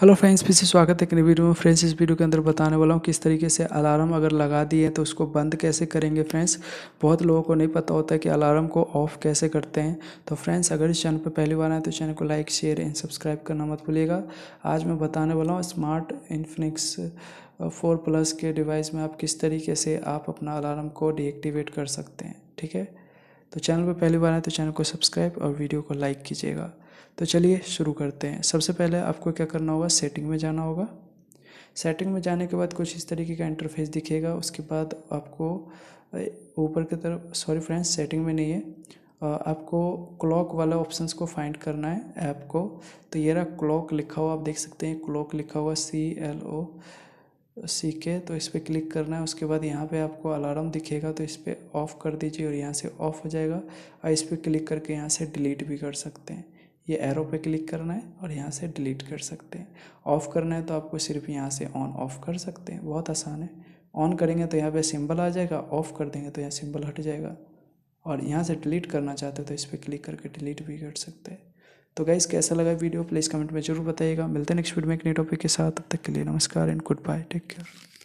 hello friends फिर से स्वागत है एक नई वीडियो में फ्रेंड्स इस वीडियो के अंदर बताने वाला हूँ किस तरीके से अलार्म अगर लगा दिए तो उसको बंद कैसे करेंगे फ्रेंड्स बहुत लोगों को नहीं पता होता है कि अलार्म को ऑफ कैसे करते हैं तो फ्रेंड्स अगर इस चैनल पर पहली बार आए तो चैनल को लाइक शेयर एंड सब्सक्राइब करना मत भूलिएगा आज मैं बताने वाला हूँ स्मार्ट इन्फिनिक्स फोर प्लस के डिवाइस में आप किस तरीके से आप अपना अलार्म को डीएक्टिवेट कर सकते हैं ठीक है तो चैनल पर पहली बार आए तो चैनल को सब्सक्राइब और वीडियो को लाइक कीजिएगा तो चलिए शुरू करते हैं सबसे पहले आपको क्या करना होगा सेटिंग में जाना होगा सेटिंग में जाने के बाद कुछ इस तरीके का इंटरफेस दिखेगा उसके बाद आपको ऊपर की तरफ सॉरी फ्रेंड्स सेटिंग में नहीं है आपको क्लॉक वाला ऑप्शंस को फाइंड करना है ऐप को तो ये रहा क्लॉक लिखा हुआ आप देख सकते हैं क्लॉक लिखा हुआ सी एल ओ सी के तो इस पर क्लिक करना है उसके बाद यहाँ पे आपको अलार्म दिखेगा तो इस पर ऑफ़ कर दीजिए और यहाँ से ऑफ़ हो जाएगा और इस पर क्लिक करके यहाँ से डिलीट भी कर सकते हैं ये एरो पे क्लिक करना है और यहाँ से डिलीट कर सकते हैं ऑफ़ करना है तो आपको सिर्फ यहाँ से ऑन ऑफ़ कर सकते हैं बहुत आसान है ऑन करेंगे तो यहाँ पे सिंबल आ जाएगा ऑफ़ कर देंगे तो यहाँ सिंबल हट जाएगा और यहाँ से डिलीट करना चाहते हो तो इस पर क्लिक करके डिलीट भी कर सकते हैं तो गाइज़ कैसा लगा वीडियो प्लीज़ कमेंट में जरूर बताइएगा मिलते हैं नेक्स्ट वीडियो में एक नए टॉपिक के साथ तब तक के लिए नमस्कार and goodbye take care